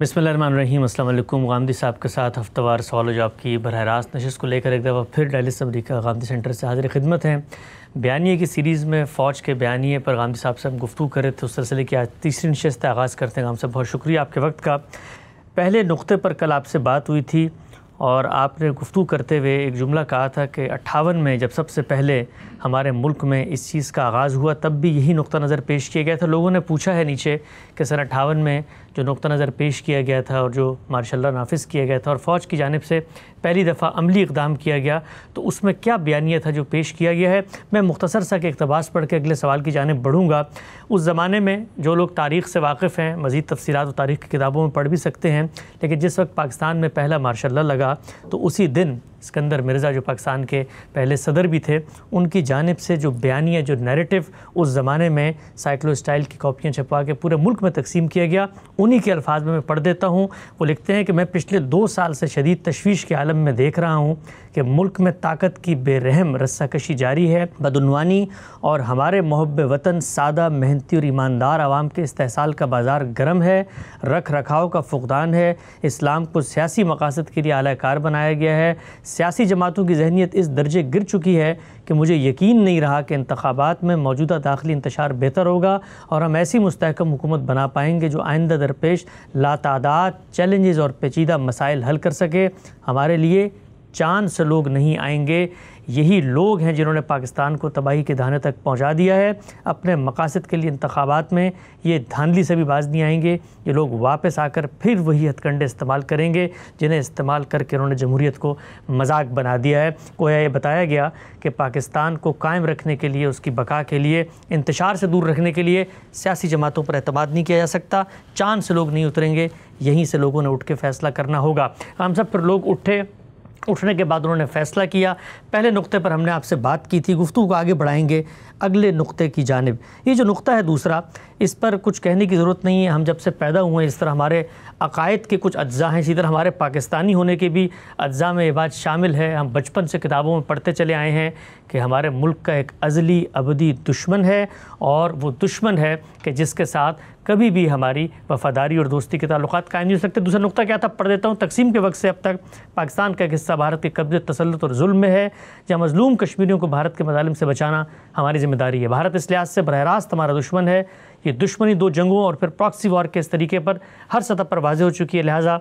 बिसमीम अल्लाम गांधी साहब के साथ हफ्तावार सवाल जवाब की बरह रास्त नशस्त को लेकर एक दफ़ा फिर डायलिस अमरीका गांधी सेंटर से हाजिर खिदमत हैं बयानी की सीरीज़ में फ़ौज के बयानी पर गांधी साहब से हम गुफ्तु करें तो उस सिलसिले की आज तीसरी नशस्त आगाज़ करते हैं गांधी साहब बहुत शुक्रिया आपके वक्त का पहले नुक़े पर कल आपसे बात हुई थी और आपने गुफ्तु करते हुए एक जुमला कहा था कि अट्ठावन में जब सबसे पहले हमारे मुल्क में इस चीज़ का आगाज़ हुआ तब भी यही नुक़ नज़र पेश किया गया था लोगों ने पूछा है नीचे कि सर अट्ठावन में जो नुक़ नज़र पेश किया गया था और जो मार्शल नाफिज किया गया था और फ़ौज की जानब से पहली दफ़ा अमली इकदाम किया गया तो उसमें क्या बयानिया था जो पेश किया गया है मैं मुख्तसर सा के अकतबास पढ़ के अगले सवाल की जानब बढ़ूँगा उस ज़माने में जो लोग तारीख से वाकफ़ हैं मज़ीद तफसीत और तारीख़ की किताबों में पढ़ भी सकते हैं लेकिन जिस वक्त पाकिस्तान में पहला मार्शल लगा तो उसी दिन सिकंदर मिर्ज़ा जो पाकिस्तान के पहले सदर भी थे उनकी जानब से जो बयानिया जो नैरेटिव उस ज़माने में साइकिलो स्टाइल की कापियाँ छपवा के पूरे मुल्क में तकसीम किया गया उन उन्हीं के अल्फाज में मैं पढ़ देता हूँ वो लिखते हैं कि मैं पिछले दो साल से शदीद तशवीश के आलम में देख रहा हूँ कि मुल्क में ताकत की बेरहम रस्साकशी जारी है बदनवानी और हमारे महब वतन सादा मेहनती और ईमानदार आवाम के इस्तेसाल का बाज़ार गर्म है रख रखाव का फुकदान है इस्लाम को सियासी मकासद के लिए आलाकार बनाया गया है सियासी जमातों की जहनीत इस दर्जे गिर चुकी है कि मुझे यकीन नहीं रहा कि इंतबात में मौजूदा दाखिली इंतशार बेहतर होगा और हम ऐसी मुस्तकम हुकूमत बना पाएंगे जो आइंदा दरपेश लातादाद चैलेंजेस और पेचीदा मसाइल हल कर सके हमारे लिए चांद से लोग नहीं आएंगे यही लोग हैं जिन्होंने पाकिस्तान को तबाही के धाने तक पहुंचा दिया है अपने मकासद के लिए इंतबात में ये धांधली से भी बाज नहीं आएंगे ये लोग वापस आकर फिर वही हथकंडे इस्तेमाल करेंगे जिन्हें इस्तेमाल करके उन्होंने जमहूरीत को मजाक बना दिया है कोया ये बताया गया कि पाकिस्तान को कायम रखने के लिए उसकी बका के लिए इंतशार से दूर रखने के लिए सियासी जमातों पर अतमाद नहीं किया जा सकता चांद से लोग नहीं उतरेंगे यहीं से लोगों ने उठ के फैसला करना होगा हम सब फिर लोग उठे उठने के बाद उन्होंने फैसला किया पहले नुक्ते पर हमने आपसे बात की थी गुफ्तु को आगे बढ़ाएंगे अगले नुक़े की जानब ये जो नुक़ा है दूसरा इस पर कुछ कहने की ज़रूरत नहीं है हम जब से पैदा हुए हैं इस तरह हमारे अकायद के कुछ अज्जा हैं इसी तरह हमारे पाकिस्तानी होने के भी अज्जा में ये बात शामिल है हम बचपन से किताबों में पढ़ते चले आए हैं कि हमारे मुल्क का एक अजली अबदी दुश्मन है और वो दुश्मन है कि जिसके साथ कभी भी हमारी वफ़ादारी और दोस्ती के तल्ल कायम नहीं हो सकते दूसरा नुकता क्या था पढ़ देता हूँ तकसीम के वक्त से अब तक पाकिस्तान का एक हिस्सा भारत के कब्ज़ तसलत और जुल्म में है जहाँ मजलूम कश्मीरियों को भारत के मजालम से बचाना हमारी जिम्मेदारी है भारत इस लिहाज से बरह रास्त हमारा दुश्मन है ये दुश्मनी दो जंगों और फिर प्रॉक्सी वॉर के इस तरीके पर हर सतह पर वाजे हो चुकी है लिहाजा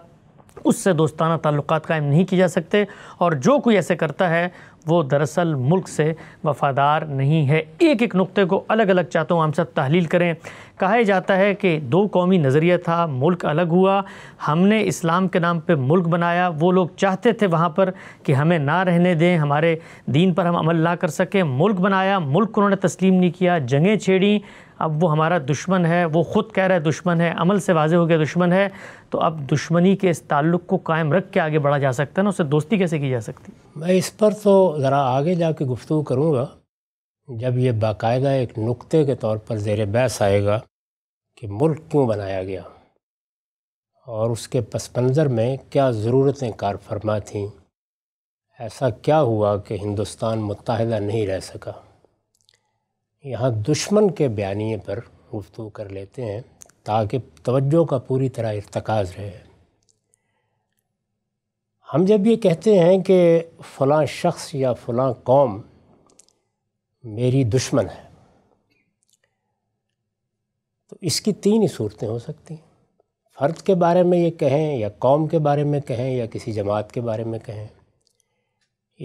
उससे दोस्ताना ताल्लुक कायम नहीं किए जा सकते और जो कोई ऐसे करता है वो दरअसल मुल्क से वफादार नहीं है एक एक नुक्ते को अलग अलग चाहता हूँ हम सब तहलील करें कहा जाता है कि दो कौमी नज़रिया था मुल्क अलग हुआ हमने इस्लाम के नाम पे मुल्क बनाया वो लोग चाहते थे वहाँ पर कि हमें ना रहने दें हमारे दीन पर हम अमल ना कर सकें मुल्क बनाया मुल्क उन्होंने तस्लीम नहीं किया जंगें छेड़ी अब वो हमारा दुश्मन है वो ख़ुद कह रहा है दुश्मन है अमल से वाजे हो गया दुश्मन है तो अब दुश्मनी के इस ताल्लुक़ को कायम रख के आगे बढ़ा जा सकता है ना उससे दोस्ती कैसे की जा सकती मैं इस पर तो ज़रा आगे जा कर गुफ्तु करूँगा जब ये बाकायदा एक नुक़े के तौर पर जेर बहस आएगा कि मुल्क क्यों बनाया गया और उसके पस मंज़र में क्या ज़रूरतें कार फरमा थीं ऐसा क्या हुआ कि हिंदुस्तान मुतहदा नहीं रह सका यहाँ दुश्मन के बयानी पर गुफ्तु कर लेते हैं ताकि तवज्जो का पूरी तरह इरतकाज रहे हम जब ये कहते हैं कि फ़लाँ शख्स या फ़लाँ कौम मेरी दुश्मन है तो इसकी तीन ही सूरतें हो सकती हैं फ़र्द के बारे में ये कहें या कौम के बारे में कहें या किसी जमात के बारे में कहें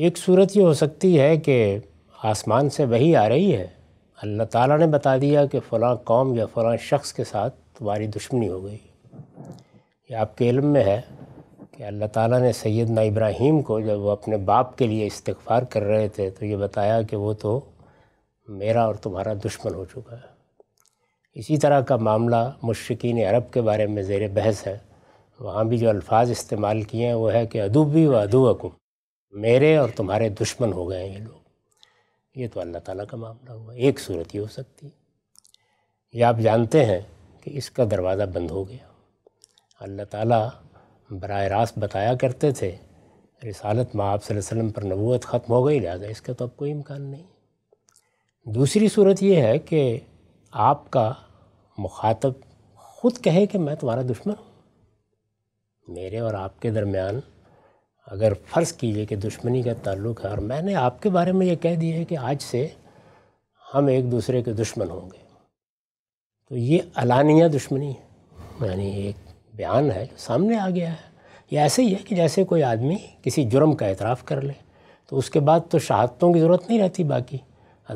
एक सूरत ये हो सकती है कि आसमान से वही आ रही है अल्लाह ताला ने बता दिया कि फ़लाँ कौम या फ़लाँ शख्स के साथ तुम्हारी दुश्मनी हो गई ये आपके इल्म में है कि अल्लाह ताला ने सैदना इब्राहिम को जब वो अपने बाप के लिए इस्तफ़ार कर रहे थे तो ये बताया कि वो तो मेरा और तुम्हारा दुश्मन हो चुका है इसी तरह का मामला मुश्किन अरब के बारे में ज़ेर बहस है वहाँ भी जो अल्फाज इस्तेमाल किए हैं वो है कि अदुबी व अदुअकुम मेरे और तुम्हारे दुश्मन हो गए हैं ये लोग ये तो अल्लाह ताला का मामला हुआ एक सूरत ही हो सकती है ये आप जानते हैं कि इसका दरवाज़ा बंद हो गया अल्लाह ताला बर रास्त बताया करते थे रिसालत माँ आप वसल्लम पर नबूत ख़त्म हो गई लिहाजा इसका तो अब कोई इम्कान नहीं दूसरी सूरत यह है कि आपका मुखातब ख़ुद कहे कि मैं तुम्हारा दुश्मन हूँ मेरे और आपके दरमियान अगर फ़र्ज़ कीजिए कि दुश्मनी का ताल्लुक है और मैंने आपके बारे में ये कह दिया है कि आज से हम एक दूसरे के दुश्मन होंगे तो ये अलानिया दुश्मनी है यानी एक बयान है जो सामने आ गया है ये ऐसे ही है कि जैसे कोई आदमी किसी जुर्म का एतराफ़ कर ले तो उसके बाद तो शहादतों की ज़रूरत नहीं रहती बाकी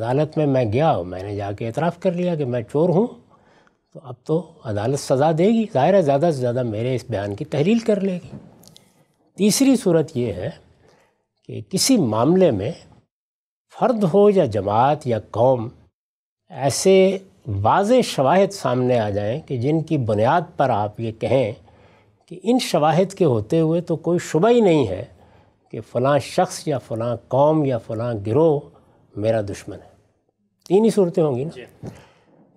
अदालत में मैं गया और मैंने जाके एतराफ़ कर लिया कि मैं चोर हूँ तो अब तो अदालत सज़ा देगी ज़ाहिर है ज़्यादा से ज़्यादा मेरे इस बयान की तहलील कर लेगी तीसरी सूरत ये है कि किसी मामले में फ़र्द हो या जमात या कौम ऐसे वाज शवाहद सामने आ जाएं कि जिनकी बुनियाद पर आप ये कहें कि इन शवाहद के होते हुए तो कोई शुबा ही नहीं है कि फ़लाँ शख्स या फ़लाँ कौम या फ़लाँ गिरोह मेरा दुश्मन है तीन ही सूरतें होंगी ना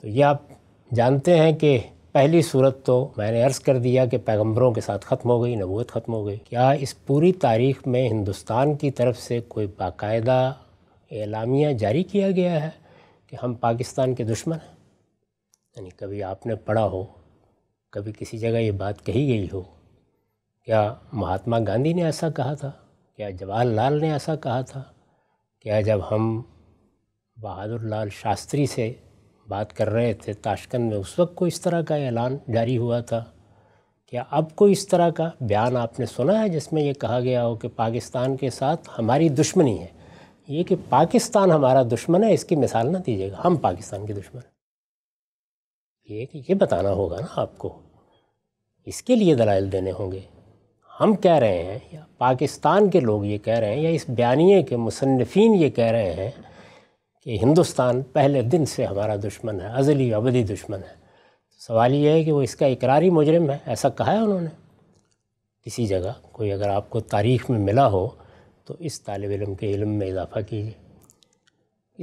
तो ये आप जानते हैं कि पहली सूरत तो मैंने अर्ज़ कर दिया कि पैगंबरों के साथ ख़त्म हो गई नबूत ख़त्म हो गई क्या इस पूरी तारीख़ में हिंदुस्तान की तरफ से कोई बाकायदा एलामिया जारी किया गया है कि हम पाकिस्तान के दुश्मन हैं यानी कभी आपने पढ़ा हो कभी किसी जगह ये बात कही गई हो क्या महात्मा गांधी ने ऐसा कहा था क्या जवाहरलाल ने ऐसा कहा था क्या जब हम बहादुर लाल शास्त्री से बात कर रहे थे ताशकंद में उस वक्त कोई इस तरह का ऐलान जारी हुआ था क्या अब कोई इस तरह का बयान आपने सुना है जिसमें यह कहा गया हो कि पाकिस्तान के साथ हमारी दुश्मनी है ये कि पाकिस्तान हमारा दुश्मन है इसकी मिसाल ना दीजिएगा हम पाकिस्तान के दुश्मन हैं ये कि ये बताना होगा ना आपको इसके लिए दलाइल देने होंगे हम कह रहे हैं या पाकिस्तान के लोग ये कह रहे हैं या इस बयानिए के मुसनफिन ये कह रहे हैं कि हिंदुस्तान पहले दिन से हमारा दुश्मन है अजली अवधि दुश्मन है सवाल ये है कि वो इसका इकरारी मुजरम है ऐसा कहा है उन्होंने किसी जगह कोई अगर आपको तारीख में मिला हो तो इस तालब इलम के इल्म में इजाफ़ा कीजिए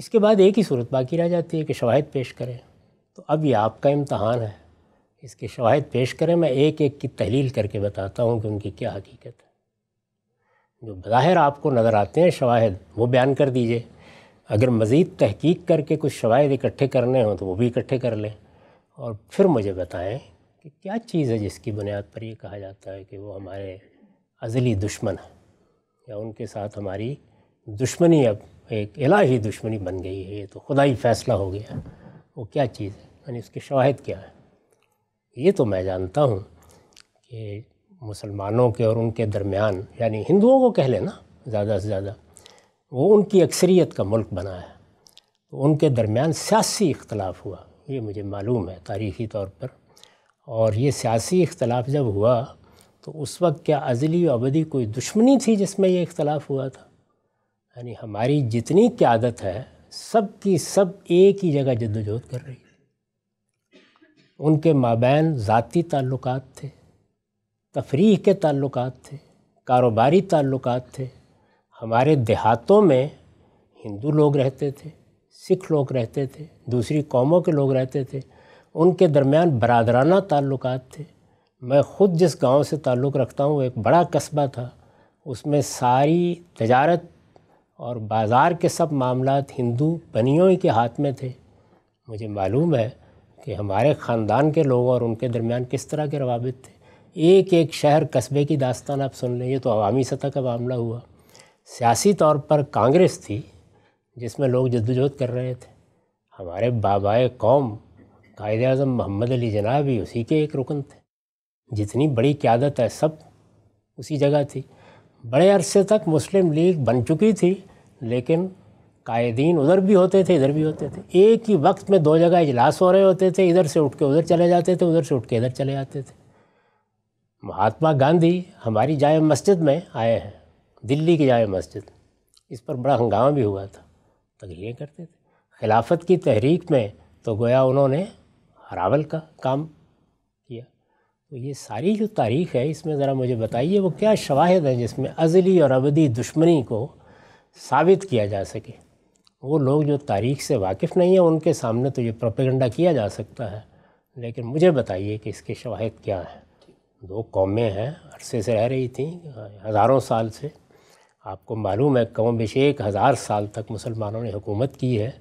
इसके बाद एक ही सूरत बाकी रह जाती है कि शवाहद पेश करें तो अब ये आपका इम्तहान है इसके शवाहद पेश करें मैं एक एक की तहलील करके बताता हूँ कि उनकी क्या हकीकत है जो बज़ाहिर आपको नज़र आते हैं शवाहद वो बयान कर दीजिए अगर मज़ीद तहकीक करके कुछ शवाद इकट्ठे करने हों तो वो भी इकट्ठे कर लें और फिर मुझे बताएं कि क्या चीज़ है जिसकी बुनियाद पर ये कहा जाता है कि वो हमारे अजली दुश्मन हैं या उनके साथ हमारी दुश्मनी अब एक इलाही दुश्मनी बन गई है ये तो खुदा ही फ़ैसला हो गया वो क्या चीज़ है यानी उसके शवाहद क्या है ये तो मैं जानता हूँ कि मुसलमानों के और उनके दरमियान यानी हिंदुओं को कह लेना ज़्यादा से ज़्यादा वो उनकी अक्सरीत का मुल्क बना है तो उनके दरमियान सियासी इख्तलाफ हुआ ये मुझे मालूम है तारीख़ी तौर पर और ये सियासी इख्तलाफ जब हुआ तो उस वक्त क्या अजली अवधि कोई दुश्मनी थी जिसमें यह इख्तलाफ हुआ था यानी हमारी जितनी क्यादत है सब की सब एक ही जगह जद्दोजहद कर रही उनके माबैन ज़ाती ताल्लुकात थे तफरीह के ताल्लुकात थे कारोबारी ताल्लुकात थे हमारे देहातों में हिंदू लोग रहते थे सिख लोग रहते थे दूसरी कौमों के लोग रहते थे उनके दरमियान बरदराना ताल्लुक थे मैं ख़ुद जिस गांव से ताल्लुक़ रखता हूँ एक बड़ा कस्बा था उसमें सारी तजारत और बाज़ार के सब मामला हिंदू बनियों के हाथ में थे मुझे मालूम है कि हमारे ख़ानदान के लोग और उनके दरमियान किस तरह के रवाबित थे एक एक शहर कस्बे की दास्तान आप सुन लें ये तो अवामी सतह का मामला हुआ सियासी तौर पर कांग्रेस थी जिसमें लोग जद्दोजहद कर रहे थे हमारे बाबाए कौम कायद अजम मोहम्मद अली जना भी उसी के एक रुकन थे जितनी बड़ी क्यादत है सब उसी जगह थी बड़े अरसे तक मुस्लिम लीग बन चुकी थी लेकिन कायदीन उधर भी होते थे इधर भी होते थे एक ही वक्त में दो जगह इजलास हो रहे होते थे इधर से उठ के उधर चले जाते थे उधर से उठ के इधर चले जाते थे महात्मा गांधी हमारी जाए मस्जिद में आए हैं दिल्ली की जाए मस्जिद इस पर बड़ा हंगामा भी हुआ था तकरीरें करते थे खिलाफत की तहरीक में तो गोया उन्होंने हरावल का काम किया तो ये सारी जो तारीख है इसमें ज़रा मुझे बताइए वो क्या शवाहद हैं जिसमें अजली और अबदी दुश्मनी को साबित किया जा सके वो लोग जो तारीख से वाकिफ़ नहीं हैं उनके सामने तो ये प्रोपेगेंडा किया जा सकता है लेकिन मुझे बताइए कि इसके शवाहद क्या हैं दो कौमें हैं अरसे से रह रही थी हज़ारों साल से आपको मालूम है कम बेश एक हज़ार साल तक मुसलमानों ने हुकूमत की है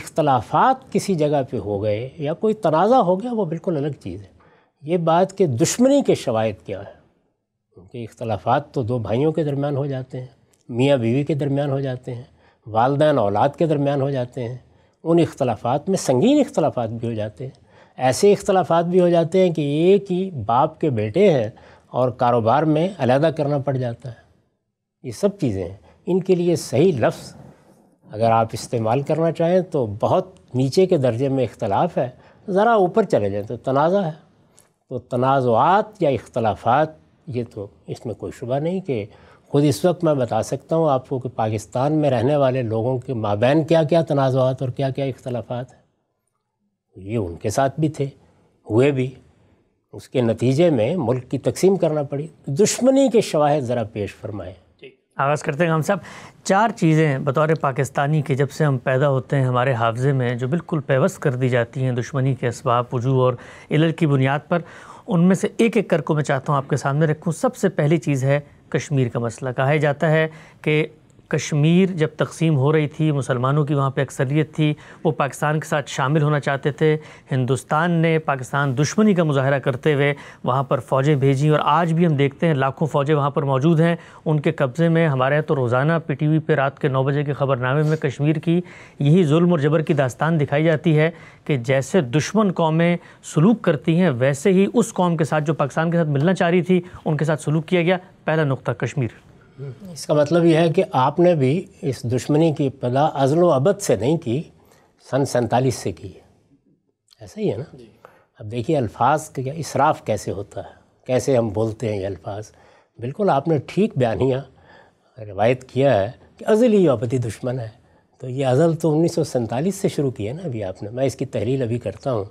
इख्तलाफात किसी जगह पे हो गए या कोई तनाज़ा हो गया वो बिल्कुल अलग चीज़ है ये बात कि दुश्मनी के शवायद क्या है उनके इख्तलाफात तो दो भाइयों के दरमियान हो जाते हैं मियाँ बीवी के दरमियान हो जाते हैं वालदेन औलाद के दरमियान हो जाते हैं उन इख्तलाफात में संगीन इख्तलाफात भी हो जाते हैं ऐसे इख्तलाफात भी हो जाते हैं कि एक ही बाप के बेटे हैं और कारोबार में अलहदा करना पड़ जाता है ये सब चीज़ें इनके लिए सही लफ्ज़ अगर आप इस्तेमाल करना चाहें तो बहुत नीचे के दर्जे में इख्तलाफ है ज़रा ऊपर चले जाएँ तो तनाज़ा है तो तनाज़ात या इख्तलाफात ये तो इसमें कोई शुबा नहीं कि ख़ुद इस वक्त मैं बता सकता हूँ आपको कि पाकिस्तान में रहने वाले लोगों के माबेन क्या क्या तनाज़ात और क्या क्या इख्तलाफात हैं ये उनके साथ भी थे हुए भी उसके नतीजे में मुल्क की तकसीम करना पड़ी दुश्मनी के शवाहद ज़रा पेश फरमाएँ आगाज़ करते हैं हम साहब चार चीज़ें बतौर पाकिस्तानी के जब से हम पैदा होते हैं हमारे हाफजे में जो बिल्कुल पेवस कर दी जाती हैं दुश्मनी के इसबाब वजू और इलर की बुनियाद पर उनमें से एक एक कर को मैं चाहता हूँ आपके सामने रखूँ सबसे पहली चीज़ है कश्मीर का मसला कहा जाता है कि कश्मीर जब तकसीम हो रही थी मुसलमानों की वहाँ पे अक्सरियत थी वो पाकिस्तान के साथ शामिल होना चाहते थे हिंदुस्तान ने पाकिस्तान दुश्मनी का मुजाहरा करते हुए वहाँ पर फ़ौजें भेजी और आज भी हम देखते हैं लाखों फ़ौजें वहाँ पर मौजूद हैं उनके कब्ज़े में हमारे यहाँ तो रोज़ाना पी टी वी पर रात के नौ बजे के ख़बरनामे में कश्मीर की यही जुल्म और जबर की दास्तान दिखाई जाती है कि जैसे दुश्मन कौमें सलूक करती हैं वैसे ही उस कौम के साथ जो पाकिस्तान के साथ मिलना चाह रही थी उनके साथ सलूक किया गया पहला नुकता कश्मीर इसका मतलब यह है कि आपने भी इस दुश्मनी की पदा अजल अबद से नहीं की सन सैतालीस से की है ऐसा ही है ना अब देखिए अल्फाज का इसराफ कैसे होता है कैसे हम बोलते हैं ये अल्फाज बिल्कुल आपने ठीक बयानिया रिवायत किया है कि अजल ही अबदी दुश्मन है तो ये अज़ल तो उन्नीस से शुरू किया ना अभी आपने मैं इसकी तहरील अभी करता हूँ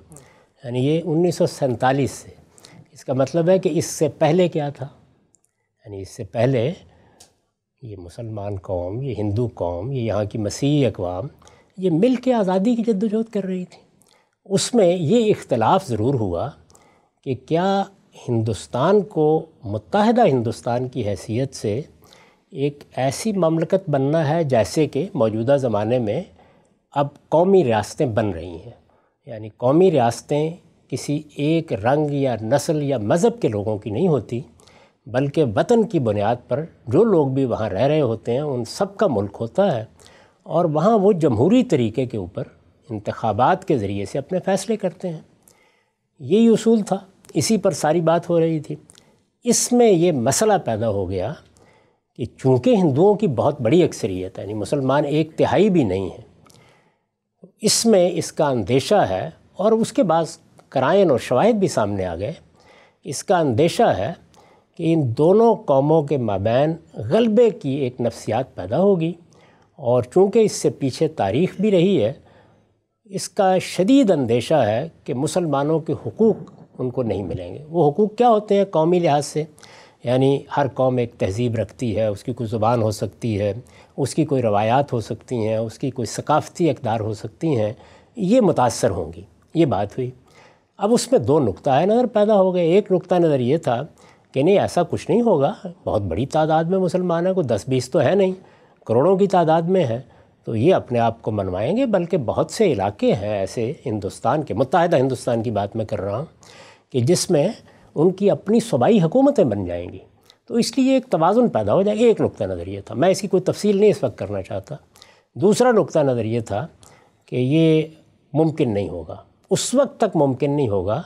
यानी ये उन्नीस से इसका मतलब है कि इससे पहले क्या था यानी इससे पहले ये मुसलमान कौम ये हिंदू कौम ये यहाँ की मसीह अकवाम ये मिल के आज़ादी की जद्दोजहद कर रही थी उसमें ये इख्तलाफ ज़रूर हुआ कि क्या हिंदुस्तान को मुतहदा हिंदुस्तान की हैसियत से एक ऐसी ममलकत बनना है जैसे कि मौजूदा ज़माने में अब कौमी रियासतें बन रही हैं यानी कौमी रियातें किसी एक रंग या नस्ल या मज़हब के लोगों की नहीं होती बल्कि वतन की बुनियाद पर जो लोग भी वहाँ रह रहे होते हैं उन सब का मुल्क होता है और वहाँ वो जमहूरी तरीके के ऊपर इंतबात के ज़रिए से अपने फ़ैसले करते हैं यही असूल था इसी पर सारी बात हो रही थी इसमें ये मसला पैदा हो गया कि चूँकि हिंदुओं की बहुत बड़ी अक्सरियत है यानी मुसलमान एक तिहाई भी नहीं है इसमें इसका अंदेशा है और उसके बाद कराइन और शवाद भी सामने आ गए इसका अंदेशा है कि इन दोनों कौमों के माबैन गलबे की एक नफसियात पैदा होगी और चूँकि इससे पीछे तारीख भी रही है इसका शदीद अंदेशा है कि मुसलमानों के हकूक़ उनको नहीं मिलेंगे वो हकूक़ क्या होते हैं कौमी लिहाज से यानी हर कौम एक तहज़ीब रखती है उसकी कोई ज़ुबान हो सकती है उसकी कोई रवायात हो सकती हैं उसकी कोई सकाफ़ती अकदार हो सकती हैं ये मुतासर होंगी ये बात हुई अब उसमें दो नुकता है नज़र पैदा हो गए एक नुकता नज़र ये था कि नहीं ऐसा कुछ नहीं होगा बहुत बड़ी तादाद में मुसलमान हैं को दस बीस तो है नहीं करोड़ों की तादाद में है तो ये अपने आप को मनवाएंगे बल्कि बहुत से इलाके हैं ऐसे हिंदुस्तान के मुतहद हिंदुस्तान की बात मैं कर रहा हूँ कि जिसमें उनकी अपनी सूबाई हुकूमतें बन जाएंगी तो इसलिए एक तोज़ुन पैदा हो जाएगा एक नुक़ नज़र था मैं इसकी कोई तफसील नहीं इस वक्त करना चाहता दूसरा नुक़ नज़र था कि ये मुमकिन नहीं होगा उस वक्त तक मुमकिन नहीं होगा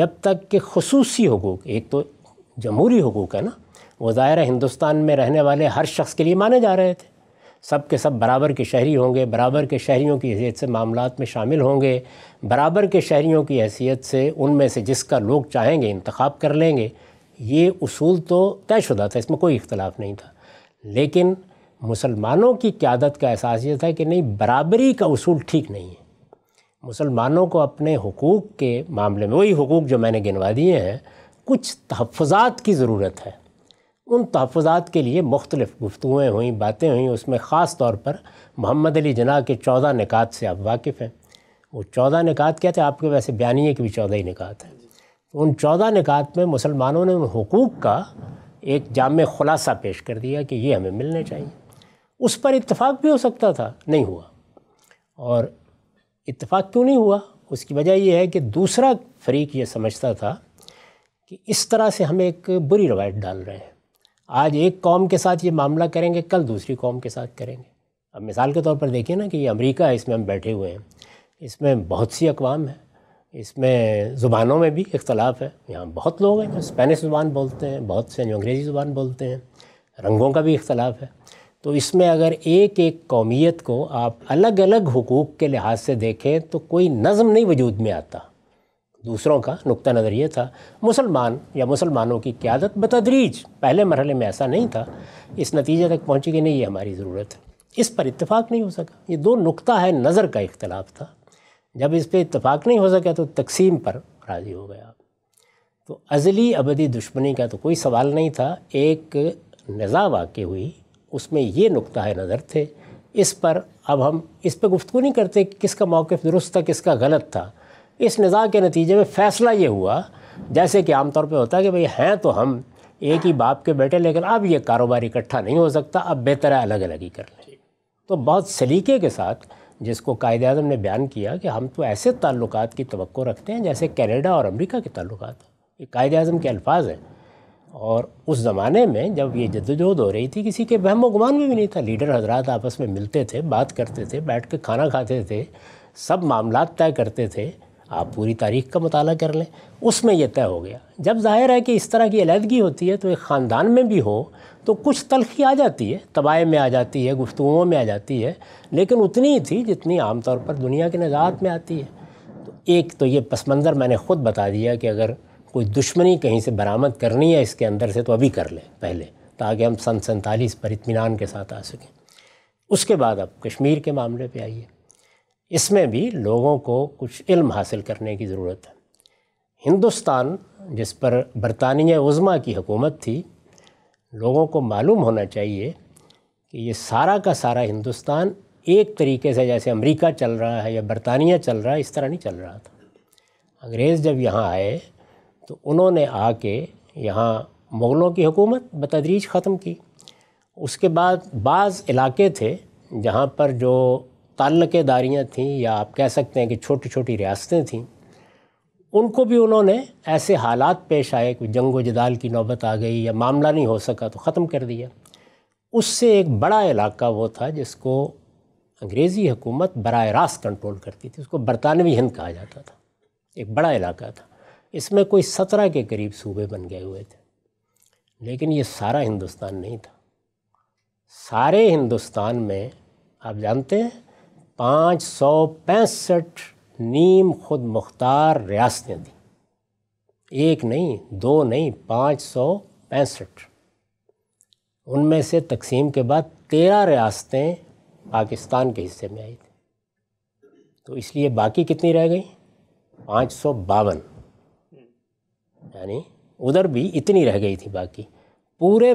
जब तक कि खसूसी हकूक़ एक तो जमहूरी हकूक़ है ना वो ज़ाहिर हिंदुस्तान में रहने वाले हर शख्स के लिए माने जा रहे थे सब के सब बराबर के शहरी होंगे बराबर के शहरीों की हैसियत से मामला में शामिल होंगे बराबर के शहरीों की हैसियत से उनमें से जिसका लोग चाहेंगे इंतखब कर लेंगे ये उसूल तो तयशुदा था इसमें कोई इख्तलाफ नहीं था लेकिन मुसलमानों की क्यादत का एहसास ये था कि नहीं बराबरी का उसूल ठीक नहीं है मुसलमानों को अपने हकूक़ के मामले में वही हकूक़ जो मैंने गिनवा दिए हैं कुछ तहफ़ात की ज़रूरत है उन तहफ़ात के लिए मुख्तलिफ़ गुफ्तुएँ हुई बातें हुई उसमें ख़ास तौर पर मोहम्मद अली जना के चौदह निकात से आप वाकिफ़ हैं वो चौदह निकात क्या थे आपके वैसे बयानी के भी चौदह ही निकात हैं तो उन चौदह निकात में मुसलमानों ने उन हकूक़ का एक जाम खुलासा पेश कर दिया कि ये हमें मिलने चाहिए उस पर इतफ़ाक़ भी हो सकता था नहीं हुआ और इतफ़ाक़ क्यों नहीं हुआ उसकी वजह यह है कि दूसरा फरीक ये समझता था कि इस तरह से हम एक बुरी रवायत डाल रहे हैं आज एक कौम के साथ ये मामला करेंगे कल दूसरी कौम के साथ करेंगे अब मिसाल के तौर पर देखिए ना कि ये अमेरिका है इसमें हम बैठे हुए हैं इसमें बहुत सी अकवाम है इसमें ज़ुबानों में भी इख्तलाफ है यहाँ बहुत लोग हैं जो स्पेनिश ज़ुबान बोलते हैं बहुत से जो अंग्रेज़ी ज़ुबान बोलते हैं रंगों का भी इख्तलाफ है तो इसमें अगर एक एक कौमियत को आप अलग अलग हकूक़ के लिहाज से देखें तो कोई नज़म नहीं वजूद में आता दूसरों का नुकता नज़र ये था मुसलमान या मुसलमानों की क्यादत बतदरीज पहले मरहले में ऐसा नहीं था इस नतीजे तक पहुँची कि नहीं ये हमारी ज़रूरत है इस पर इतफ़ाक़ नहीं हो सका ये दो नुकता है नज़र का इख्तलाफ था जब इस पर इतफ़ाक़ नहीं हो सका तो तकसीम पर राज़ी हो गया तो अजली अबदी दुश्मनी का तो कोई सवाल नहीं था एक नज़ा वाक़ हुई उसमें ये नुकता है नज़र थे इस पर अब हम इस पर गुफ्तु नहीं करते कि किसका मौक़ दुरुस्त था किसका गलत था इस निज़ा के नतीजे में फ़ैसला ये हुआ जैसे कि आमतौर पर होता है कि भाई हैं तो हम एक ही बाप के बेटे लेकिन अब ये कारोबार इकट्ठा नहीं हो सकता अब बेहतर है अलग अलग ही कर लें तो बहुत सलीके के साथ जिसको कायद अजम ने बयान किया कि हम तो ऐसे ताल्लुक की तो रखते हैं जैसे कैनेडा और अमरीका के ताल्लुक ये कायद अजम के अल्फाज हैं और उस ज़माने में जब ये जद्दोजहद हो रही थी किसी के बहमो गुमान में भी नहीं था लीडर हजरात आपस में मिलते थे बात करते थे बैठ के खाना खाते थे सब मामला तय करते थे आप पूरी तारीख का मताल कर लें उसमें यह तय हो गया जब जाहिर है कि इस तरह की अलहदगी होती है तो एक ख़ानदान में भी हो तो कुछ तलखी आ जाती है तबाह में आ जाती है गुफ्तुओं में आ जाती है लेकिन उतनी ही थी जितनी आम तौर पर दुनिया के नज़ात में आती है तो एक तो ये पस मंज़र मैंने ख़ुद बता दिया कि अगर कोई दुश्मनी कहीं से बरामद करनी है इसके अंदर से तो अभी कर लें पहले ताकि हम सन सैंतालीस पर इतमान के साथ आ सकें उसके बाद अब कश्मीर के मामले पर आइए इसमें भी लोगों को कुछ इल्म हासिल करने की ज़रूरत है हिंदुस्तान जिस पर बरतानिया उज़मा की हुकूमत थी लोगों को मालूम होना चाहिए कि ये सारा का सारा हिंदुस्तान एक तरीके से जैसे अमेरिका चल रहा है या बरतानिया चल रहा है इस तरह नहीं चल रहा था अंग्रेज़ जब यहाँ आए तो उन्होंने आके यहाँ मुग़लों की हुकूमत बतदरीज ख़त्म की उसके बाद बाज़ इलाके थे जहाँ पर जो दारियाँ थीं या आप कह सकते हैं कि छोटी छोटी रियासतें थीं उनको भी उन्होंने ऐसे हालात पेश आए कि जंग जदाल की नौबत आ गई या मामला नहीं हो सका तो ख़त्म कर दिया उससे एक बड़ा इलाका वो था जिसको अंग्रेज़ी हुकूमत बर रास्त कंट्रोल करती थी उसको बरतानवी हिंद कहा जाता था एक बड़ा इलाका था इसमें कोई सत्रह के करीब सूबे बन गए हुए थे लेकिन ये सारा हिंदुस्तान नहीं था सारे हिंदुस्तान में आप जानते हैं पाँच सौ पैंसठ नीम खुद मुख्तार रियासतें दी एक नहीं दो नहीं पाँच सौ पैंसठ उनमें से तकसीम के बाद तेरह रियासतें पाकिस्तान के हिस्से में आई थी तो इसलिए बाकी कितनी रह गई पाँच सौ बावन यानी उधर भी इतनी रह गई थी बाकी पूरे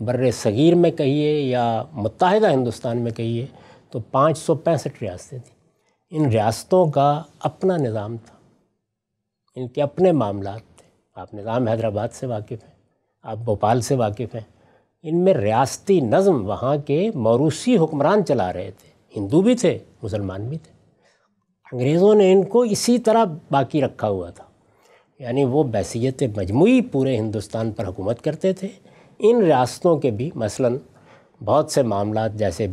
बर सग़ीर में कहिए या मुतहदा हिंदुस्तान में कहिए तो पाँच सौ पैंसठ रियासतें थीं इन रियासतों का अपना निज़ाम था इनके अपने मामला थे आप निज़ाम हैदराबाद से वाकिफ़ हैं आप भोपाल से वाकिफ़ हैं इनमें रियासती नज़म वहाँ के मौरूसी हुक्मरान चला रहे थे हिंदू भी थे मुसलमान भी थे अंग्रेज़ों ने इनको इसी तरह बाकी रखा हुआ था यानी वो बैसीत मजमू पूरे हिंदुस्तान पर हुकूमत करते थे इन रियासतों के भी मसलन बहुत से मामला जैसे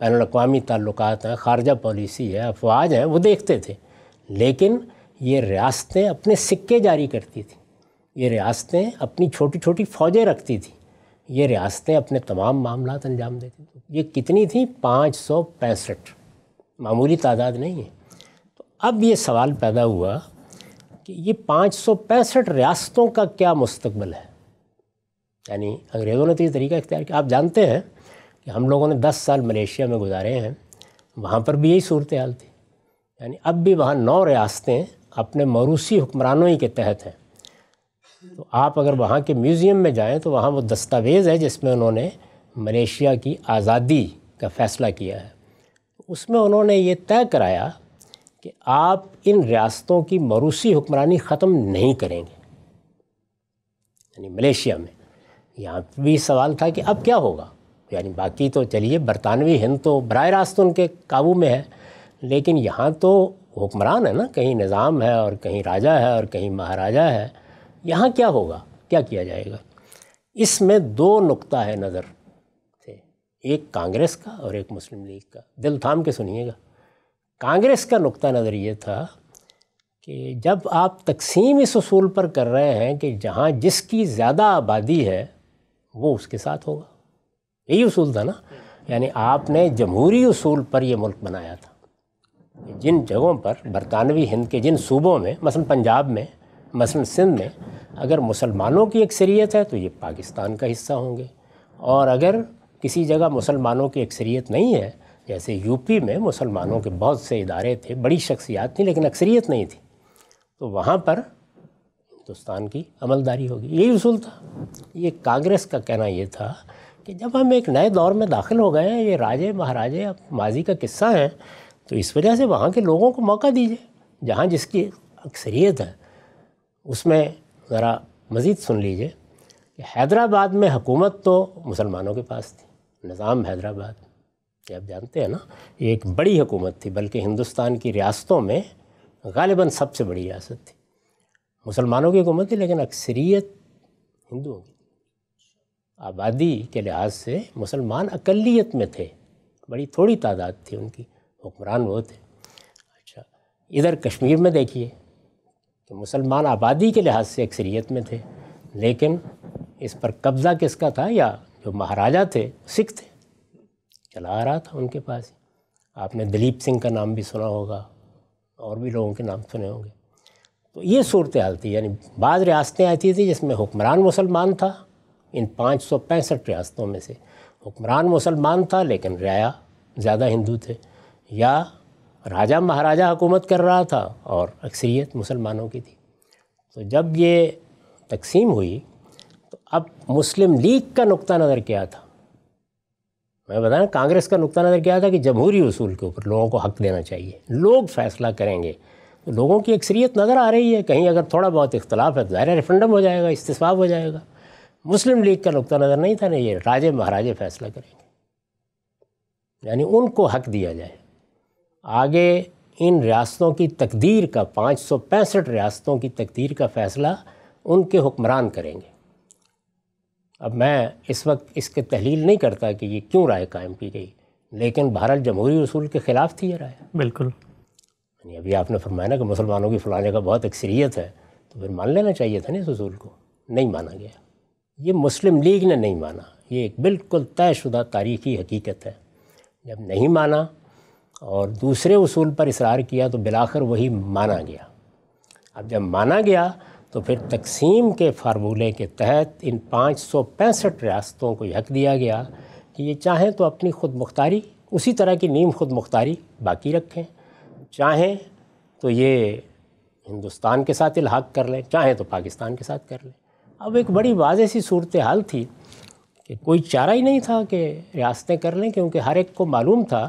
बैन अवी ताल्लुक हैं खारजा पॉलिसी है अफवाज हैं वो देखते थे लेकिन ये रियासतें अपने सिक्के जारी करती थी ये रियासतें अपनी छोटी छोटी फ़ौजें रखती थी ये रियासतें अपने तमाम मामला अंजाम देती थी ये कितनी थी पाँच सौ पैंसठ मामूली तादाद नहीं है तो अब ये सवाल पैदा हुआ कि ये पाँच सौ पैंसठ रियासतों का क्या मुस्तबल है यानी अंग्रेज़ों ने तो ये तरीका इख्तियार किया आप जानते हैं कि हम लोगों ने दस साल मलेशिया में गुजारे हैं वहाँ पर भी यही सूरत हाल थी यानी अब भी वहाँ नौ रियासतें अपने मरूसी हुक्मरानों ही के तहत हैं तो आप अगर वहाँ के म्यूज़ियम में जाएँ तो वहाँ वो दस्तावेज़ है जिसमें उन्होंने मलेशिया की आज़ादी का फ़ैसला किया है उसमें उन्होंने ये तय कराया कि आप इन रियासतों की मरूसी हुक्मरानी ख़त्म नहीं करेंगे यानी मलेशिया में यहाँ भी सवाल था कि अब क्या होगा यानी बाकी तो चलिए बरतानवी हिंद तो बर रास्त उनके काबू में है लेकिन यहाँ तो हुक्मरान है ना कहीं निज़ाम है और कहीं राजा है और कहीं महाराजा है यहाँ क्या होगा क्या किया जाएगा इसमें दो नुक्ता है नज़र थे एक कांग्रेस का और एक मुस्लिम लीग का दिल थाम के सुनिएगा कांग्रेस का नुक्ता नज़र ये था कि जब आप तकसीम इस असूल पर कर रहे हैं कि जहाँ जिसकी ज़्यादा आबादी है वो उसके साथ होगा यही उसूल था ना यानी आपने जमहूरी उसूल पर यह मुल्क बनाया था जिन जगहों पर बरतानवी हिंद के जिन सूबों में मसल पंजाब में मसल सिंध में अगर मुसलमानों की अक्सरीत है तो ये पाकिस्तान का हिस्सा होंगे और अगर किसी जगह मुसलमानों की अक्सरीत नहीं है जैसे यूपी में मुसलमानों के बहुत से इदारे थे बड़ी शख्सियात थी लेकिन अक्सरीत नहीं थी तो वहाँ पर हिंदुस्तान की अमलदारी होगी यही उसूल था ये कांग्रेस का कहना ये था कि जब हम एक नए दौर में दाखिल हो गए हैं ये राजे महाराजे अब माजी का किस्सा है तो इस वजह से वहाँ के लोगों को मौका दीजिए जहाँ जिसकी अक्सरियत है उसमें ज़रा मज़ीद सुन लीजिए कि हैदराबाद में हुकूमत तो मुसलमानों के पास थी निज़ाम हैदराबाद ये आप जानते हैं ना ये एक बड़ी हुकूमत थी बल्कि हिंदुस्तान की रियासतों में गालिबा सबसे बड़ी रियासत थी मुसलमानों की हुकूमत थी लेकिन अक्सरियत हिंदुओं की आबादी के लिहाज से मुसलमान अकलीत में थे बड़ी थोड़ी तादाद थी उनकी हुक्मरान वो थे अच्छा इधर कश्मीर में देखिए तो मुसलमान आबादी के लिहाज से अक्सरियत में थे लेकिन इस पर कब्ज़ा किसका था या जो महाराजा थे सिख थे चला आ रहा था उनके पास आपने दिलीप सिंह का नाम भी सुना होगा और भी लोगों के नाम सुने होंगे तो ये सूरत हाल थी यानी बाद रियासतें आती थी जिसमें हुक्मरान मुसलमान था इन पाँच सौ पैंसठ रियासतों में से हुक्मरान मुसलमान था लेकिन रया ज़्यादा हिंदू थे या राजा महाराजा हुकूमत कर रहा था और अक्सरियत मुसलमानों की थी तो जब ये तकसीम हुई तो अब मुस्लिम लीग का नुक़ा नज़र क्या था मैं बताया कांग्रेस का नुक़ा नज़र क्या था कि जमहूरी उसूल के ऊपर लोगों को हक देना चाहिए लोग फैसला करेंगे तो लोगों की अक्सरियत नज़र आ रही है कहीं अगर थोड़ा बहुत इख्तलाफ है तो ज़ाहिर रेफरेंडम हो जाएगा इस्तीफ़ हो जाएगा मुस्लिम लीग का नुकता नज़र नहीं था ना ये राजे महाराजे फैसला करेंगे यानी उनको हक दिया जाए आगे इन रियासतों की तकदीर का पाँच सौ पैंसठ रियासतों की तकदीर का फ़ैसला उनके हुक्मरान करेंगे अब मैं इस वक्त इसके तहलील नहीं करता कि ये क्यों राय कायम की गई लेकिन भारत जमहूरी असूल के ख़िलाफ़ थी ये राय बिल्कुल यानी अभी आपने फरमाया ना कि मुसलमानों की फ़लाने का बहुत अक्सरियत है तो फिर मान लेना चाहिए था ना इस असूल को नहीं माना गया ये मुस्लिम लीग ने नहीं माना ये एक बिल्कुल तयशुदा तारीखी हकीकत है जब नहीं माना और दूसरे उसूल पर इसरार किया तो बिलाखर वही माना गया अब जब माना गया तो फिर तकसीम के फार्मूले के तहत इन पाँच सौ पैंसठ रियासतों को हक दिया गया कि ये चाहें तो अपनी खुद मुख्तारी उसी तरह की नीम खुद मुख्तारी बाकी रखें चाहें तो ये हिंदुस्तान के साथ इलाहाक कर लें चाहें तो पाकिस्तान के साथ कर लें अब एक बड़ी वाज सी सूरत हाल थी कि कोई चारा ही नहीं था कि रियासतें कर लें क्योंकि हर एक को मालूम था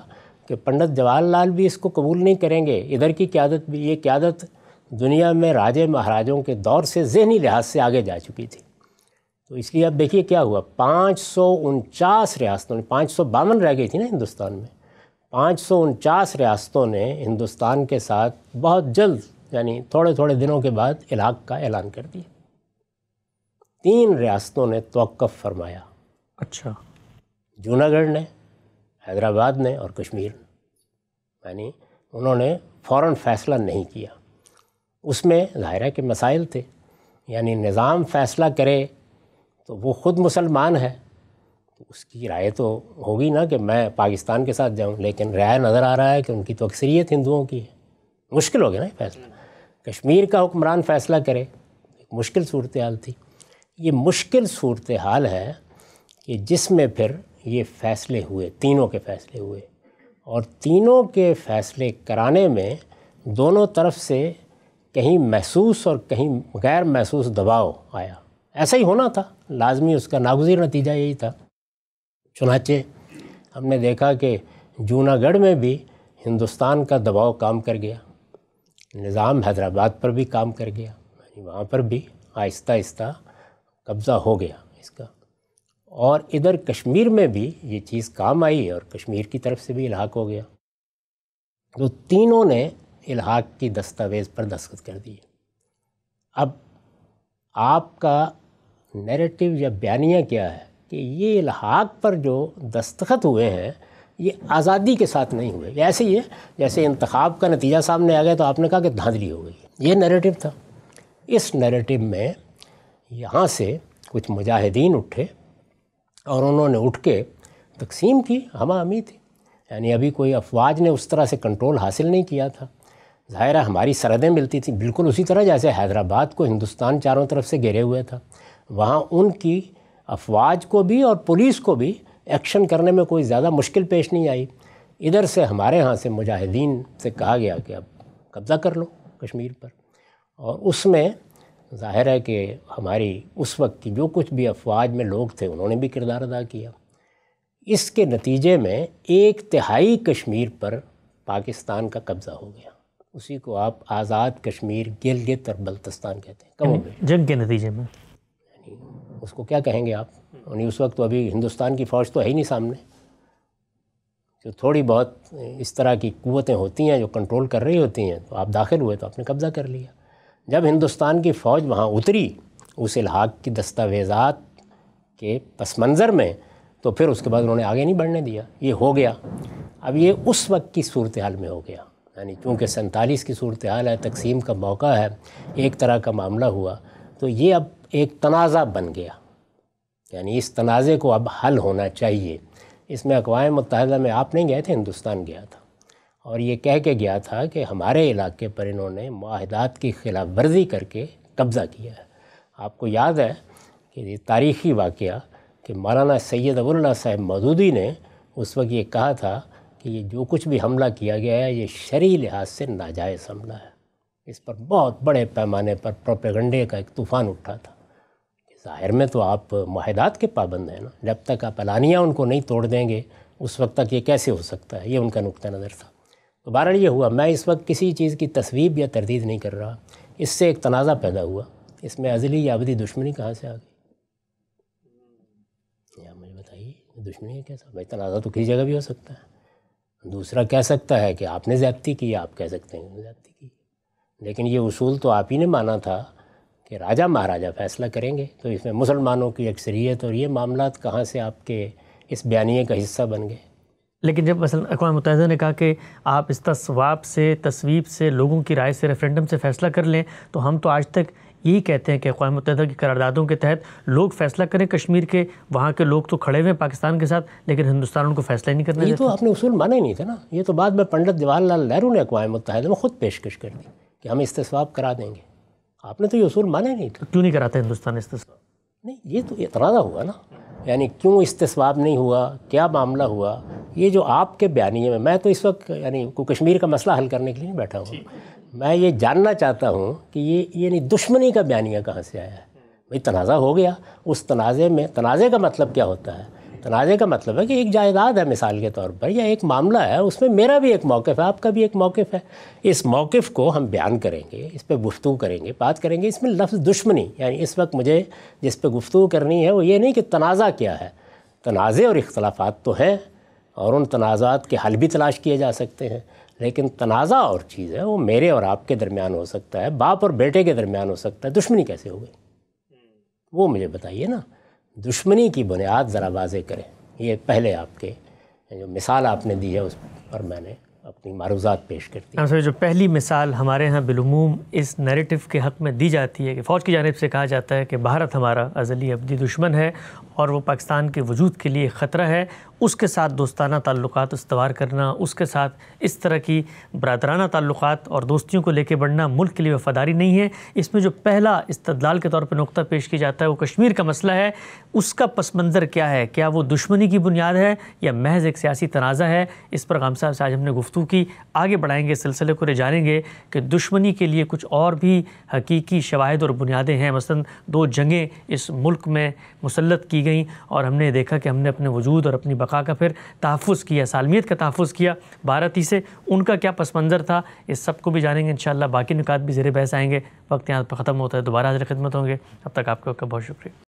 कि पंडित जवाहरलाल भी इसको कबूल नहीं करेंगे इधर की क्यादत भी ये क्यादत दुनिया में राजे महाराजों के दौर से जहनी लिहाज से आगे जा चुकी थी तो इसलिए अब देखिए क्या हुआ पाँच सौ उनचास रियासतों ने पाँच सौ बावन रह गई थी ना हिंदुस्तान में पाँच सौ उनचास रियासतों ने हिंदुस्तान के साथ बहुत जल्द यानी थोड़े थोड़े दिनों के बाद इलाक का ऐलान कर दिया तीन रियासतों ने तोक़ फरमाया अच्छा जूनागढ़ ने हैदराबाद ने और कश्मीर ने यानी उन्होंने फ़ौर फ़ैसला नहीं किया उसमें ज़ाहिर के मसाइल थे यानी निज़ाम फ़ैसला करे तो वो ख़ुद मुसलमान है तो उसकी राय तो होगी ना कि मैं पाकिस्तान के साथ जाऊं लेकिन राय नज़र आ रहा है कि उनकी तो अक्सरियत हिंदुओं की है मुश्किल हो गया ना फैसला कश्मीर का हुक्मरान फ़ैसला करे मुश्किल सूरत हाल थी ये मुश्किल सूरत हाल है कि जिसमें फिर ये फ़ैसले हुए तीनों के फ़ैसले हुए और तीनों के फ़ैसले कराने में दोनों तरफ से कहीं महसूस और कहीं गैर महसूस दबाव आया ऐसा ही होना था लाजमी उसका नागजीर नतीजा यही था चुनाचे हमने देखा कि जूनागढ़ में भी हिंदुस्तान का दबाव काम कर गया निज़ाम हैदराबाद पर भी काम कर गया वहाँ पर भी आहिस्ता आहिस्ता कब्ज़ा हो गया इसका और इधर कश्मीर में भी ये चीज़ काम आई और कश्मीर की तरफ से भी इलाहाक हो गया तो तीनों ने इलाहाक की दस्तावेज़ पर दस्तखत कर दिए अब आपका नैरेटिव या बयानिया क्या है कि ये इलाहाक पर जो दस्तखत हुए हैं ये आज़ादी के साथ नहीं हुए ऐसे ही है जैसे इंतखब का नतीजा सामने आ गया तो आपने कहा कि धांधली हो गई ये नैरेटिव था इस नैरेटिव में यहाँ से कुछ मुजाहिदीन उठे और उन्होंने उठ के तकसीम की हम अमी थी यानी अभी कोई अफवाज ने उस तरह से कंट्रोल हासिल नहीं किया था ज़ाहिर है हमारी सरहदें मिलती थी बिल्कुल उसी तरह जैसे हैदराबाद को हिंदुस्तान चारों तरफ से घिरे हुए था वहाँ उनकी अफवाज को भी और पुलिस को भी एक्शन करने में कोई ज़्यादा मुश्किल पेश नहीं आई इधर से हमारे यहाँ से मुजाहिदीन से कहा गया कि अब कब्ज़ा कर लो कश्मीर पर और उसमें ज़ाहिर है कि हमारी उस वक्त की जो कुछ भी अफवाज में लोग थे उन्होंने भी किरदार अदा किया इसके नतीजे में एक तिहाई कश्मीर पर पाकिस्तान का कब्ज़ा हो गया उसी को आप आज़ाद कश्मीर गिलगित और बल्तिस्तान कहते हैं कब जंग के नतीजे में उसको क्या कहेंगे आप उस वक्त तो अभी हिंदुस्तान की फ़ौज तो है ही नहीं सामने जो थोड़ी बहुत इस तरह की कुतें होती हैं जो कंट्रोल कर रही होती हैं तो आप दाखिल हुए तो आपने कब्ज़ा कर लिया जब हिंदुस्तान की फ़ौज वहाँ उतरी उस इलाहाक की दस्तावेज़ात के पस मंज़र में तो फिर उसके बाद उन्होंने आगे नहीं बढ़ने दिया ये हो गया अब ये उस वक्त की सूरत हाल में हो गया यानी चूँकि सैंतालीस की सूरत हाल है तकसीम का मौका है एक तरह का मामला हुआ तो ये अब एक तनाज़ा बन गया यानी इस तनाज़े को अब हल होना चाहिए इसमें अकवा मुतहदा में आप नहीं गए थे हिंदुस्तान गया था और ये कह के गया था कि हमारे इलाके पर इन्होंने माहदात की खिलाफ वर्जी करके कब्ज़ा किया है आपको याद है कि ये तारीख़ी वाक़ कि मौलाना सैयद अबुल्ला साहेब मदूदी ने उस वक्त ये कहा था कि ये जो कुछ भी हमला किया गया है ये शरी लिहाज से नाजायज़ हमला है इस पर बहुत बड़े पैमाने पर प्रोपेगंडे का एक तूफ़ान उठा था ज़ाहिर में तो आप माहदात के पाबंद हैं ना जब तक आप अलानिया उनको नहीं तोड़ देंगे उस वक्त तक ये कैसे हो सकता है ये उनका नुक़ नज़र था तो बहरहाल ये हुआ मैं इस वक्त किसी चीज़ की तस्वीर या तरदीद नहीं कर रहा इससे एक तनाज़ा पैदा हुआ इसमें अजली या अवधि दुश्मनी कहाँ से आ गई या मुझे बताइए दुश्मनी है कैसा भाई तनाज़ा तो किसी जगह भी हो सकता है दूसरा कह सकता है कि आपने ज़्यादती की आप कह सकते हैं ज़्यादती की लेकिन ये उसूल तो आप ही ने माना था कि राजा महाराजा फैसला करेंगे तो इसमें मुसलमानों की अक्सरियत और ये मामला कहाँ से आपके इस बयानिए का हिस्सा बन गए लेकिन जब असल अकवा मुतहद ने कहा कि आप इस तस्वाब से तस्वीब से लोगों की राय से रेफरेंडम से फ़ैसला कर लें तो हम तो आज तक यही कहते हैं कि अकवा मुतहद की करारदादों के तहत लोग फ़ैसला करें कश्मीर के वहाँ के लोग तो खड़े हुए पाकिस्तान के साथ लेकिन हिंदुस्तान उनको फ़ैसला नहीं करना ये तो आपने उसूल माना ही नहीं था ना ये तो बाद में पंडित जवाहरलाल नेहरू ने अकवा मुतहद में ख़ुद पेशकश कर दी कि हम इसतवाब करा देंगे आपने तो ये उसूल माना ही नहीं था क्यों नहीं कराते हिंदुस्तान इस नहीं ये तो इतराज़ा हुआ ना यानी क्यों इस्तवाब नहीं हुआ क्या मामला हुआ ये जो आपके बयानिए में मैं तो इस वक्त यानी कश्मीर का मसला हल करने के लिए नहीं बैठा हूँ मैं ये जानना चाहता हूँ कि ये यानी दुश्मनी का बयानिया कहाँ से आया है भाई तनाज़ा हो गया उस तनाज़े में तनाज़े का मतलब क्या होता है तनाज़े का मतलब है कि एक जायदाद है मिसाल के तौर पर या एक मामला है उसमें मेरा भी एक मौक़ है आपका भी एक मौक़ है इस मौक़ को हम बयान करेंगे इस पर गुफ्तु करेंगे बात करेंगे इसमें लफ्ज़ दुश्मनी यानी इस वक्त मुझे जिस पर गुफ्तु करनी है वो ये नहीं कि तनाज़ा क्या है तनाज़े और इख्तलाफात तो हैं और उन तनाज़ात के हल भी तलाश किए जा सकते हैं लेकिन तनाज़ा और चीज़ है वो मेरे और आपके दरमियान हो सकता है बाप और बेटे के दरमियान हो सकता है दुश्मनी कैसे हो गई वो मुझे बताइए ना दुश्मनी की बुनियाद ज़रा वाजे करें ये पहले आपके जो मिसाल आपने दी है उस पर मैंने अपनी मारूजात पेश करती है हाँ, जो पहली मिसाल हमारे यहाँ बिलूम इस नरेटिव के हक़ में दी जाती है कि फ़ौज की जानब से कहा जाता है कि भारत हमारा अजली अबदी दुश्मन है और वो पाकिस्तान के वजूद के लिए ख़तरा है उसके साथ दोस्ताना ताल्लुक उसवार करना उसके साथ इस तरह की बरदराना ताल्लुक और दोस्तियों को लेके बढ़ना मुल्क के लिए वफादारी नहीं है इसमें जो पहला इस्तलाल के तौर पर नुकता पेश किया जाता है वो कश्मीर का मसला है उसका पस मंज़र क्या है क्या वो दुश्मनी की बुनियाद है या महज एक सियासी तनाज़ा है इस पर गाम साहब से आज हमने गुफ्तू की आगे बढ़ाएंगे सिलसिले को ले जानेंगे कि दुश्मनी के लिए कुछ और भी हकीकी शवाहद और बुनियादें हैं मसलन दो जंगें इस मुल्क में मुसलत की गई और हमने देखा कि हमने अपने वजूद और अपनी बका का फिर तहफ़ किया सालमियत का तहफ़ किया भारत ही से उनका क्या पस मंज़र था इस सब को भी जानेंगे इन बाकी निकात भी ज़ेर बहस आएंगे वक्त यहाँ पर ख़त्म होता है दोबारा हाजिर खिदमत होंगे अब तक आपका बहुत शुक्रिया